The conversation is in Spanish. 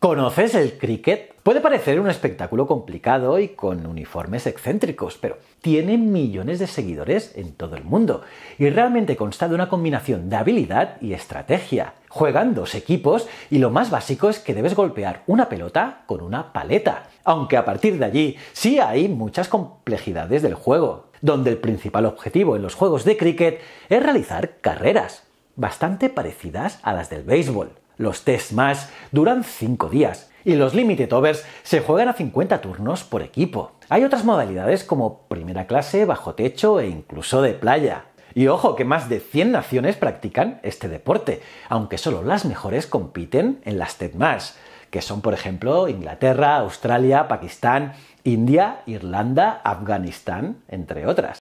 ¿Conoces el cricket? Puede parecer un espectáculo complicado y con uniformes excéntricos, pero tiene millones de seguidores en todo el mundo y realmente consta de una combinación de habilidad y estrategia. Juegan dos equipos y lo más básico es que debes golpear una pelota con una paleta, aunque a partir de allí sí hay muchas complejidades del juego, donde el principal objetivo en los juegos de cricket es realizar carreras, bastante parecidas a las del béisbol los test más duran 5 días y los limited overs se juegan a 50 turnos por equipo. Hay otras modalidades como primera clase, bajo techo e incluso de playa. Y ojo que más de 100 naciones practican este deporte, aunque solo las mejores compiten en las más, que son por ejemplo Inglaterra, Australia, Pakistán, India, Irlanda, Afganistán, entre otras.